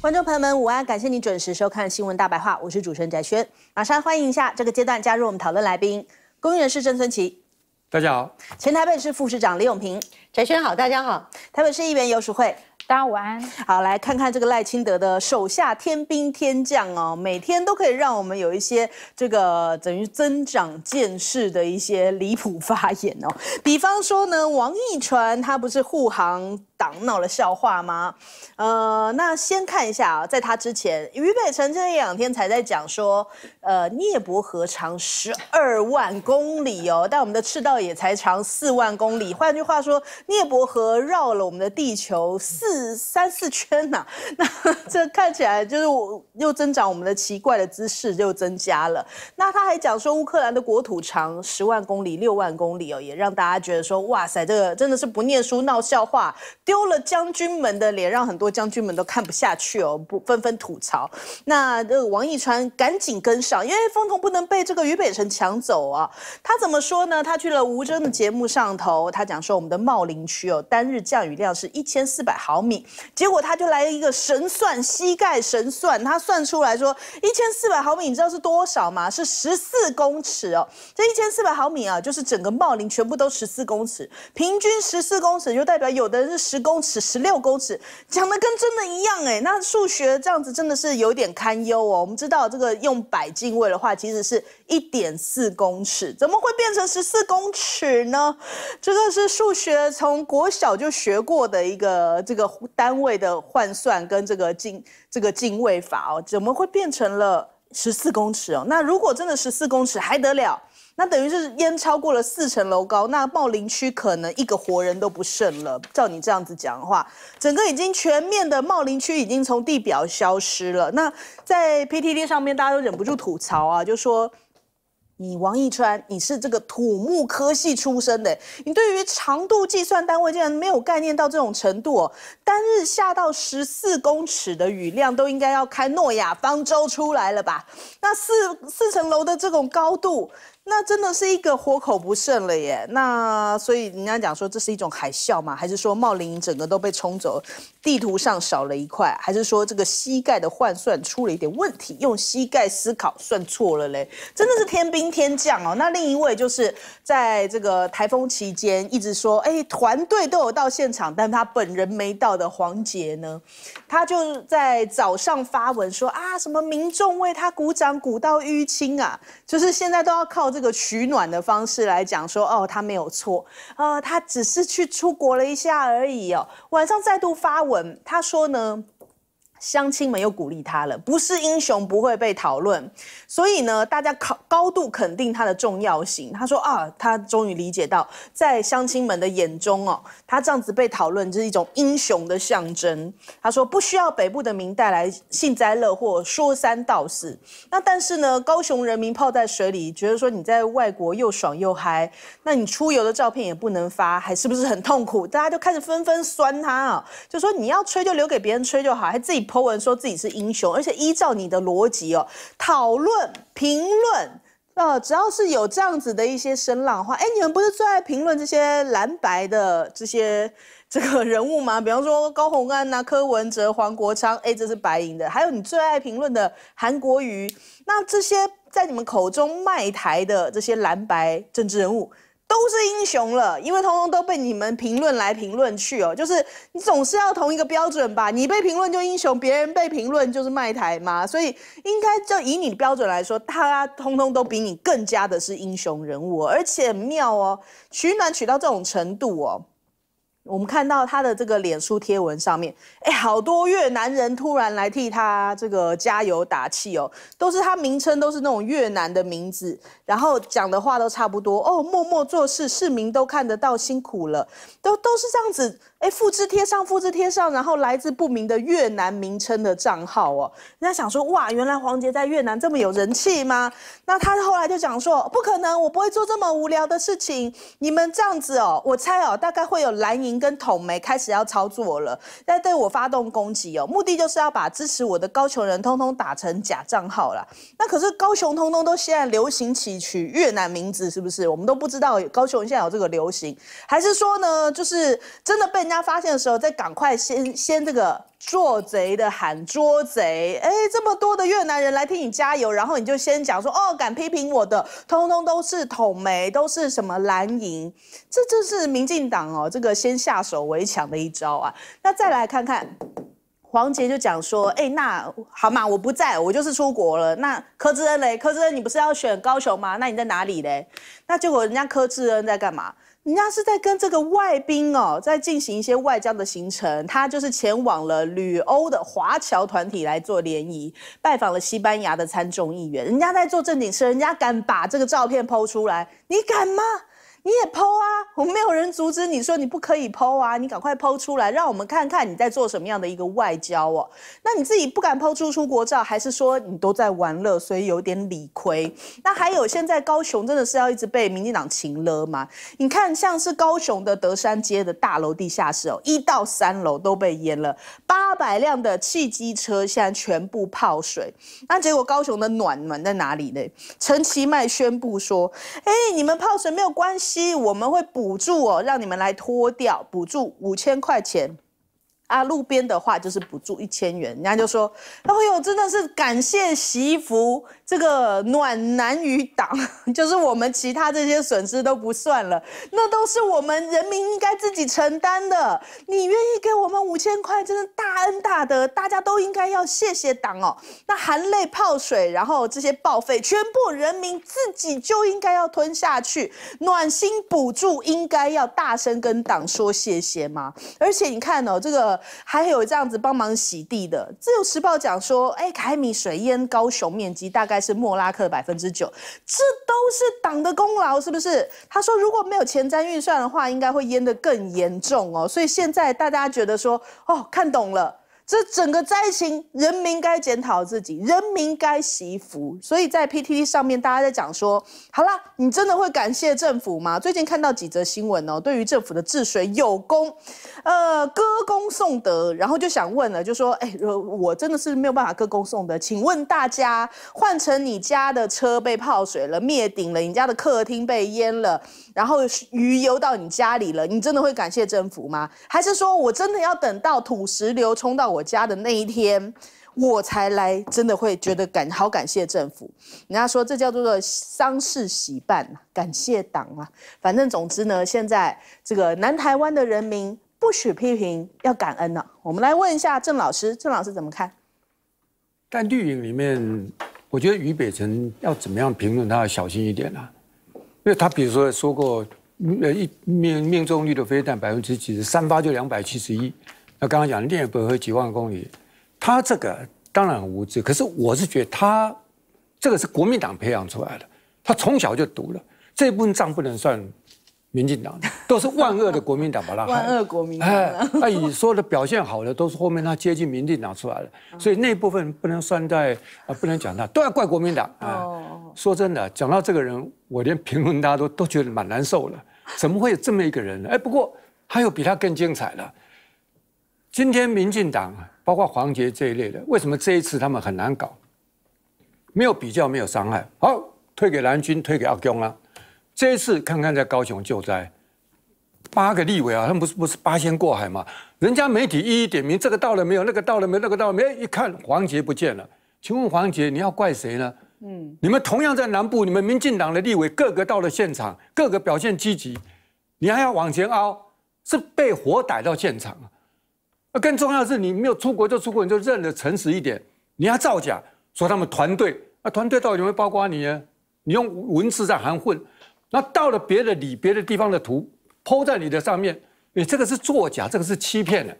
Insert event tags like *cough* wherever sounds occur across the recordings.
观众朋友们，午安！感谢你准时收看《新闻大白话》，我是主持人翟轩。马上欢迎一下这个阶段加入我们讨论来宾：公艺人是郑孙琪。大家好；前台北市副市长李永平，翟轩好，大家好；台北市议员游淑慧，大家午安。好，来看看这个赖清德的手下天兵天将哦，每天都可以让我们有一些这个等于增长见识的一些离谱发言哦。比方说呢，王义传他不是护航。党闹了笑话吗？呃，那先看一下啊，在他之前，余北辰这两天才在讲说，呃，涅伯河长十二万公里哦，但我们的赤道也才长四万公里。换句话说，涅伯河绕了我们的地球四三四圈呐。*laughs* 那这看起来就是又增长我们的奇怪的姿势又增加了。那他还讲说乌克兰的国土长十万公里六万公里哦，也让大家觉得说哇塞，这个真的是不念书闹笑话。丢了将军们的脸，让很多将军们都看不下去哦，不纷纷吐槽。那这个王一川赶紧跟上，因为风头不能被这个俞北辰抢走啊。他怎么说呢？他去了吴征的节目上头，他讲说我们的茂林区哦，单日降雨量是一千四百毫米。结果他就来了一个神算，膝盖神算，他算出来说一千四百毫米，你知道是多少吗？是十四公尺哦。这一千四百毫米啊，就是整个茂林全部都十四公尺，平均十四公尺，就代表有的人是十。公尺、十六公尺，讲的跟真的一样哎，那数学这样子真的是有点堪忧哦。我们知道这个用百进位的话，其实是一点四公尺，怎么会变成十四公尺呢？这个是数学从国小就学过的一个这个单位的换算跟这个进这个进位法哦，怎么会变成了十四公尺哦？那如果真的十四公尺还得了？那等于是淹超过了四层楼高，那茂林区可能一个活人都不剩了。照你这样子讲话，整个已经全面的茂林区已经从地表消失了。那在 PTT 上面，大家都忍不住吐槽啊，就说你王一川，你是这个土木科系出身的，你对于长度计算单位竟然没有概念到这种程度，哦！单日下到十四公尺的雨量都应该要开诺亚方舟出来了吧？那四四层楼的这种高度。那真的是一个活口不剩了耶！那所以人家讲说这是一种海啸吗？还是说茂林整个都被冲走，地图上少了一块？还是说这个膝盖的换算出了一点问题，用膝盖思考算错了嘞？真的是天兵天将哦！那另一位就是在这个台风期间一直说，哎，团队都有到现场，但他本人没到的黄杰呢？他就在早上发文说啊，什么民众为他鼓掌鼓到淤青啊，就是现在都要靠。这个取暖的方式来讲，说哦，他没有错，呃，他只是去出国了一下而已哦。晚上再度发文，他说呢。乡亲们又鼓励他了，不是英雄不会被讨论，所以呢，大家考高度肯定他的重要性。他说啊，他终于理解到，在乡亲们的眼中哦，他这样子被讨论是一种英雄的象征。他说不需要北部的民带来幸灾乐祸、说三道四。那但是呢，高雄人民泡在水里，觉得说你在外国又爽又嗨，那你出游的照片也不能发，还是不是很痛苦？大家就开始纷纷酸他啊，就说你要吹就留给别人吹就好，还自己。po 文说自己是英雄，而且依照你的逻辑哦，讨论、评论，呃，只要是有这样子的一些声浪话，哎，你们不是最爱评论这些蓝白的这些这个人物吗？比方说高红安呐、柯文哲、黄国昌，哎，这是白银的，还有你最爱评论的韩国瑜，那这些在你们口中卖台的这些蓝白政治人物。都是英雄了，因为通通都被你们评论来评论去哦，就是你总是要同一个标准吧？你被评论就英雄，别人被评论就是卖台嘛，所以应该就以你标准来说，他通通都比你更加的是英雄人物，而且妙哦，取暖取到这种程度哦。我们看到他的这个脸书贴文上面，哎，好多越南人突然来替他这个加油打气哦，都是他名称，都是那种越南的名字，然后讲的话都差不多哦，默默做事，市民都看得到，辛苦了，都都是这样子。哎，复制贴上，复制贴上，然后来自不明的越南名称的账号哦。人家想说，哇，原来黄杰在越南这么有人气吗？那他后来就讲说，不可能，我不会做这么无聊的事情。你们这样子哦，我猜哦，大概会有蓝银跟统媒开始要操作了，在对我发动攻击哦，目的就是要把支持我的高雄人通通打成假账号了。那可是高雄通通都现在流行起取越南名字，是不是？我们都不知道高雄现在有这个流行，还是说呢，就是真的被？人家发现的时候，再赶快先先这个做贼的喊捉贼，哎，这么多的越南人来替你加油，然后你就先讲说，哦，敢批评我的，通通都是统媒，都是什么蓝营，这就是民进党哦，这个先下手为强的一招啊。那再来看看黄杰就讲说，哎，那好嘛，我不在，我就是出国了。那柯志恩嘞，柯志恩你不是要选高雄吗？那你在哪里嘞？那结果人家柯志恩在干嘛？人家是在跟这个外宾哦，在进行一些外交的行程，他就是前往了旅欧的华侨团体来做联谊，拜访了西班牙的参众议员。人家在做正经事，人家敢把这个照片抛出来，你敢吗？你也剖啊！我们没有人阻止你说你不可以剖啊！你赶快剖出来，让我们看看你在做什么样的一个外交哦。那你自己不敢剖出出国照，还是说你都在玩乐，所以有点理亏？那还有现在高雄真的是要一直被民进党擒了嘛？你看像是高雄的德山街的大楼地下室哦，一到三楼都被淹了，八百辆的汽机车现在全部泡水。那结果高雄的暖暖在哪里呢？陈其迈宣布说：“哎，你们泡水没有关系。”我们会补助哦，让你们来脱掉，补助五千块钱。啊，路边的话就是补助一千元，人家就说：“哎呦，真的是感谢媳妇这个暖男与党，*laughs* 就是我们其他这些损失都不算了，那都是我们人民应该自己承担的。你愿意给我们五千块，真的大恩大德，大家都应该要谢谢党哦。那含泪泡水，然后这些报废，全部人民自己就应该要吞下去，暖心补助应该要大声跟党说谢谢吗？而且你看哦，这个。”还有这样子帮忙洗地的，《自由时报》讲说，哎，凯米水淹高雄，面积大概是莫拉克百分之九，这都是党的功劳，是不是？他说，如果没有前瞻预算的话，应该会淹得更严重哦。所以现在大家觉得说，哦，看懂了。这整个灾情，人民该检讨自己，人民该惜福。所以在 PTT 上面，大家在讲说，好了，你真的会感谢政府吗？最近看到几则新闻哦，对于政府的治水有功，呃，歌功颂德，然后就想问了，就说，哎，我真的是没有办法歌功颂德。请问大家，换成你家的车被泡水了，灭顶了，你家的客厅被淹了？然后鱼游到你家里了，你真的会感谢政府吗？还是说我真的要等到土石流冲到我家的那一天，我才来真的会觉得感好感谢政府？人家说这叫做丧事喜办感谢党啊。反正总之呢，现在这个南台湾的人民不许批评，要感恩呢。我们来问一下郑老师，郑老师怎么看？但绿营里面，我觉得于北辰要怎么样评论，他要小心一点啊。因为他比如说说过，呃，一命命中率的飞弹百分之几，三发就两百七十一。那刚刚讲日本会几万公里，他这个当然无知，可是我是觉得他这个是国民党培养出来的，他从小就读了这一部分账不能算。民进党 *laughs* 都是万恶的国民党把他 *laughs* 害，万恶国民党。哎，那 *laughs* 你说的表现好的都是后面他接近民进党出来的，所以那部分不能算在啊，不能讲他，都要怪国民党。哦，说真的，讲到这个人，我连评论大家都都觉得蛮难受的，怎么会有这么一个人呢？哎，不过还有比他更精彩的。今天民进党包括黄杰这一类的，为什么这一次他们很难搞？没有比较，没有伤害，好，推给蓝军，推给阿公了。这一次看看在高雄救灾，八个立委啊，他们不是不是八仙过海嘛？人家媒体一一点名，这个到了没有？那个到了没？那个到了没？一看黄杰不见了，请问黄杰你要怪谁呢？嗯，你们同样在南部，你们民进党的立委各个到了现场，各个表现积极，你还要往前凹？是被活逮到现场啊！更重要的是，你没有出国就出国，你就认得诚实一点。你要造假，说他们团队啊，团队到底有有包括你呢？你用文字在含混。那到了别的里、别的地方的图，铺在你的上面，你这个是作假，这个是欺骗的。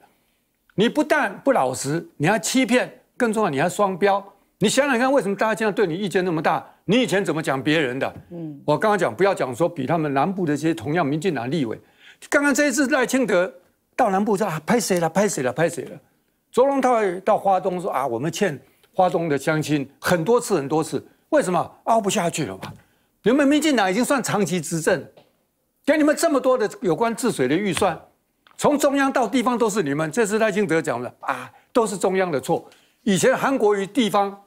你不但不老实，你还欺骗，更重要你还双标。你想想看，为什么大家现在对你意见那么大？你以前怎么讲别人的？嗯，我刚刚讲不要讲说比他们南部的些同样民进党立委，刚刚这一次赖清德到南部说啊拍谁了拍谁了拍谁了，卓荣泰到花东说啊我们欠花东的乡亲很多次很多次，为什么熬不下去了嘛？你们民进党已经算长期执政，给你们这么多的有关治水的预算，从中央到地方都是你们。这次赖清德讲了啊，都是中央的错。以前韩国与地方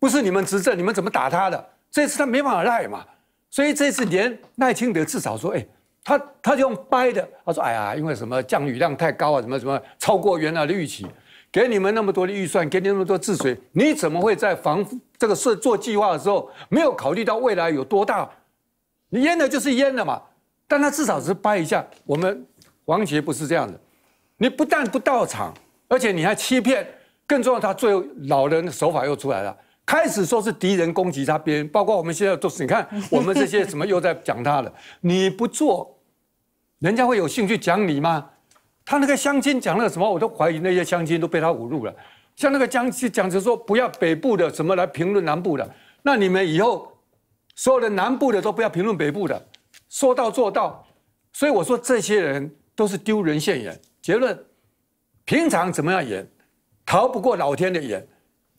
不是你们执政，你们怎么打他的？这次他没办法赖嘛。所以这次连赖清德至少说，哎，他他就用掰的，他说，哎呀，因为什么降雨量太高啊，什么什么超过原来的预期。给你们那么多的预算，给你那么多治水，你怎么会在防这个事做计划的时候没有考虑到未来有多大？你淹了就是淹了嘛，但他至少是掰一下。我们王杰不是这样的，你不但不到场，而且你还欺骗。更重要，他最后老人的手法又出来了，开始说是敌人攻击他，别人包括我们现在都是你看 *laughs* 我们这些什么又在讲他了。你不做，人家会有兴趣讲你吗？他那个乡亲讲了什么，我都怀疑那些乡亲都被他侮辱了。像那个江，讲着说不要北部的什么来评论南部的，那你们以后所有的南部的都不要评论北部的，说到做到。所以我说这些人都是丢人现眼。结论，平常怎么样演，逃不过老天的眼。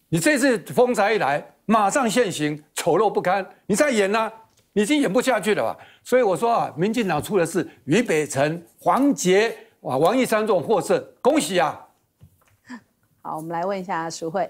你这次风灾一来，马上现形，丑陋不堪。你再演呢，已经演不下去了吧？所以我说啊，民进党出的事，余北辰、黄杰。哇！王一山这种获胜，恭喜啊！*laughs* 好，我们来问一下淑慧。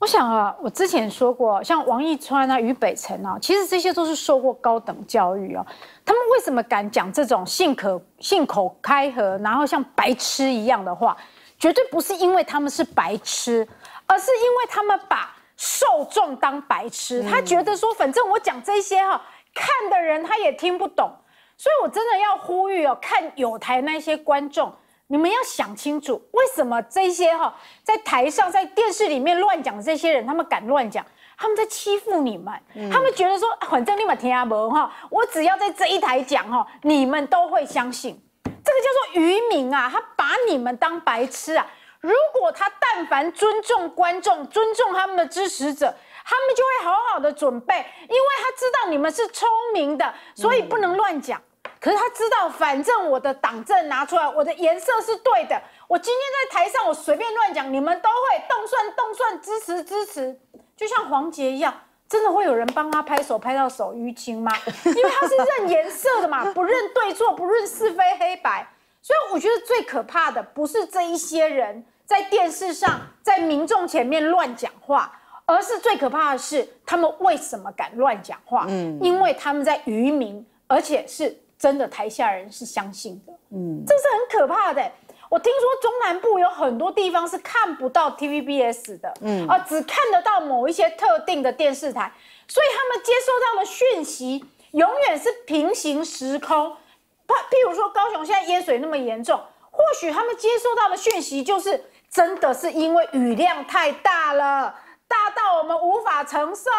我想啊，我之前说过，像王一川啊、于北辰啊，其实这些都是受过高等教育哦。他们为什么敢讲这种信口信口开河，然后像白痴一样的话？绝对不是因为他们是白痴，而是因为他们把受众当白痴。他觉得说，反正我讲这些哈，看的人他也听不懂。所以，我真的要呼吁哦，看有台那些观众，你们要想清楚，为什么这些哈在台上、在电视里面乱讲的这些人，他们敢乱讲，他们在欺负你们，他们觉得说，反正你们听涯博哈，我只要在这一台讲哈，你们都会相信，这个叫做愚民啊，他把你们当白痴啊。如果他但凡尊重观众、尊重他们的支持者。他们就会好好的准备，因为他知道你们是聪明的，所以不能乱讲。可是他知道，反正我的党证拿出来，我的颜色是对的。我今天在台上，我随便乱讲，你们都会动算动算支持支持。就像黄杰一样，真的会有人帮他拍手拍到手淤青吗？*laughs* 因为他是认颜色的嘛，不认对错，不论是非黑白。所以我觉得最可怕的不是这一些人在电视上在民众前面乱讲话。而是最可怕的是，他们为什么敢乱讲话？嗯，因为他们在愚民，而且是真的，台下人是相信的。嗯，这是很可怕的。我听说中南部有很多地方是看不到 TVBS 的，嗯啊，只看得到某一些特定的电视台，所以他们接收到的讯息永远是平行时空。譬如说高雄现在淹水那么严重，或许他们接收到的讯息就是真的是因为雨量太大了。大到我们无法承受，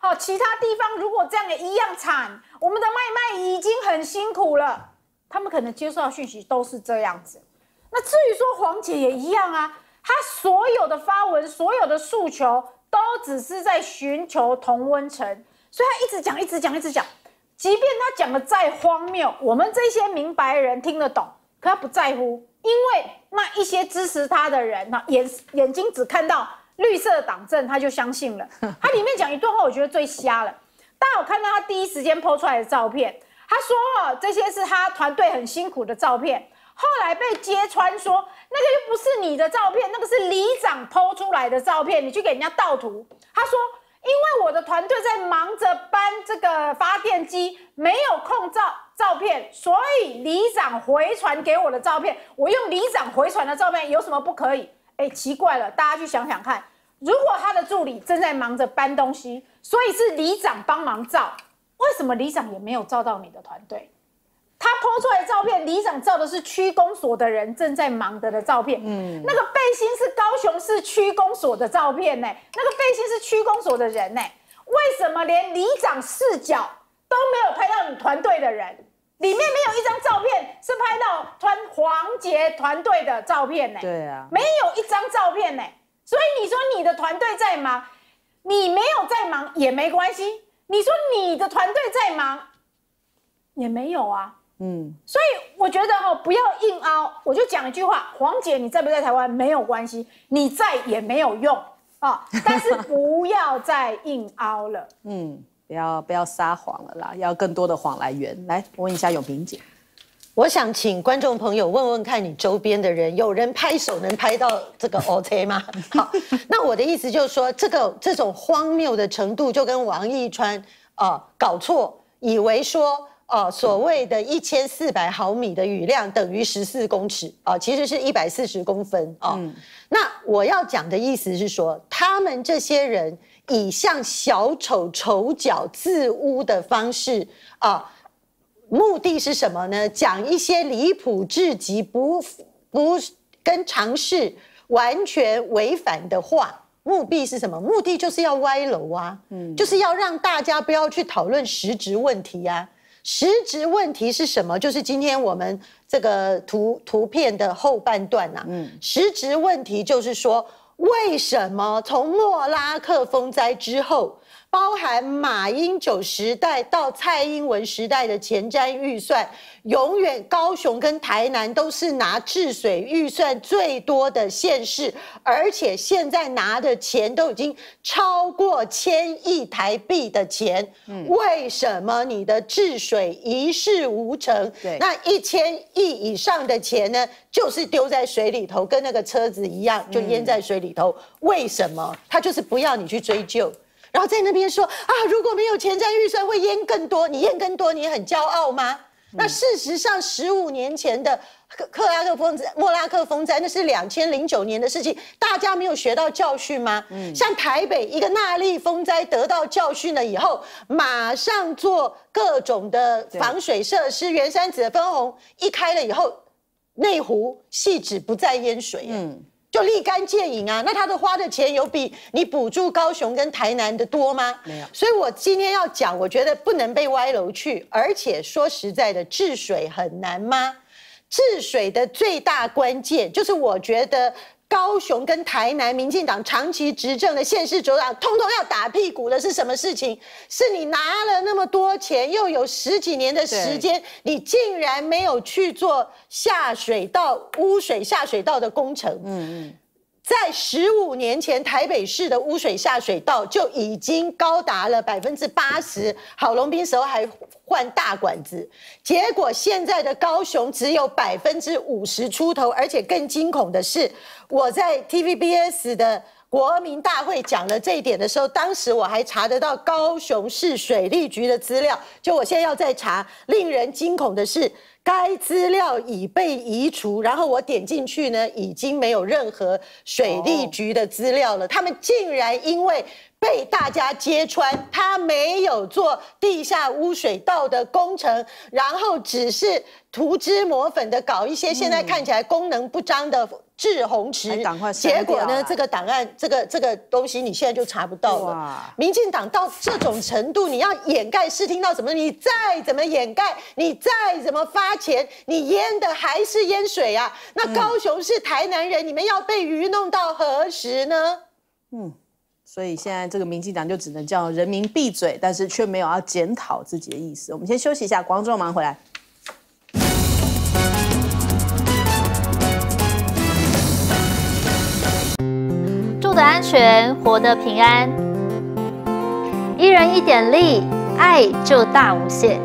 好，其他地方如果这样也一样惨，我们的卖卖已经很辛苦了。他们可能接受到讯息都是这样子。那至于说黄姐也一样啊，她所有的发文、所有的诉求，都只是在寻求同温层，所以她一直讲、一直讲、一直讲。即便她讲的再荒谬，我们这些明白人听得懂，可她不在乎，因为那一些支持他的人，哈，眼眼睛只看到。绿色党政，他就相信了。*laughs* 他里面讲一段话，我觉得最瞎了。但我看到他第一时间 PO 出来的照片，他说：“哦，这些是他团队很辛苦的照片。”后来被揭穿说，那个又不是你的照片，那个是里长 PO 出来的照片，你去给人家盗图。他说：“因为我的团队在忙着搬这个发电机，没有空照照片，所以里长回传给我的照片，我用里长回传的照片有什么不可以？”哎，奇怪了，大家去想想看，如果他的助理正在忙着搬东西，所以是里长帮忙照，为什么里长也没有照到你的团队？他拍出来的照片，里长照的是区公所的人正在忙的的照片，嗯，那个背心是高雄市区公所的照片呢，那个背心是区公所的人呢，为什么连里长视角都没有拍到你团队的人？里面没有一张照片是拍到团黄杰团队的照片呢，对啊，没有一张照片呢，所以你说你的团队在忙，你没有在忙也没关系。你说你的团队在忙，也没有啊，嗯，所以我觉得哈，不要硬凹，我就讲一句话，黄姐你在不在台湾没有关系，你在也没有用啊，但是不要再硬凹了，*laughs* 嗯。不要不要撒谎了啦！要更多的谎来源。来，我问一下永平姐，我想请观众朋友问问看你周边的人，有人拍手能拍到这个 OK 吗？*laughs* 好，那我的意思就是说，这个这种荒谬的程度，就跟王一川啊搞错，以为说哦，所谓的一千四百毫米的雨量等于十四公尺啊，其实是一百四十公分啊。那我要讲的意思是说，他们这些人。以向小丑丑角自污的方式啊，目的是什么呢？讲一些离谱至极、不不跟常试完全违反的话，目的是什么？目的就是要歪楼啊，嗯，就是要让大家不要去讨论实质问题啊。实质问题是什么？就是今天我们这个图图片的后半段呐，嗯，实质问题就是说。为什么从莫拉克风灾之后？包含马英九时代到蔡英文时代的前瞻预算，永远高雄跟台南都是拿治水预算最多的县市，而且现在拿的钱都已经超过千亿台币的钱。嗯，为什么你的治水一事无成？对，那一千亿以上的钱呢，就是丢在水里头，跟那个车子一样，就淹在水里头。为什么？他就是不要你去追究。然后在那边说啊，如果没有前瞻预算，会淹更多。你淹更多，你很骄傲吗？那事实上，十五年前的克克拉克风灾、莫拉克风灾，那是两千零九年的事情，大家没有学到教训吗？嗯，像台北一个纳利风灾得到教训了以后，马上做各种的防水设施。原山子的分红一开了以后，内湖、汐止不再淹水。嗯。就立竿见影啊！那他的花的钱有比你补助高雄跟台南的多吗？没有，所以我今天要讲，我觉得不能被歪楼去，而且说实在的，治水很难吗？治水的最大关键，就是我觉得高雄跟台南民进党长期执政的现势主党通通要打屁股的是什么事情？是你拿了那么多钱，又有十几年的时间，你竟然没有去做下水道污水下水道的工程？嗯嗯。在十五年前，台北市的污水下水道就已经高达了百分之八十。郝龙斌时候还换大管子，结果现在的高雄只有百分之五十出头。而且更惊恐的是，我在 TVBS 的国民大会讲了这一点的时候，当时我还查得到高雄市水利局的资料。就我现在要再查，令人惊恐的是。该资料已被移除，然后我点进去呢，已经没有任何水利局的资料了。他们竟然因为被大家揭穿，他没有做地下污水道的工程，然后只是涂脂抹粉的搞一些现在看起来功能不彰的滞洪池。赶快结果呢，这个档案，这个这个东西，你现在就查不到了。民进党到这种程度，你要掩盖视听到什么？你再怎么掩盖，你再怎么发。花钱，你淹的还是淹水啊？那高雄是台南人，你们要被愚弄到何时呢？嗯，所以现在这个民进党就只能叫人民闭嘴，但是却没有要检讨自己的意思。我们先休息一下，观众忙回来。住的安全，活得平安，一人一点力，爱就大无限。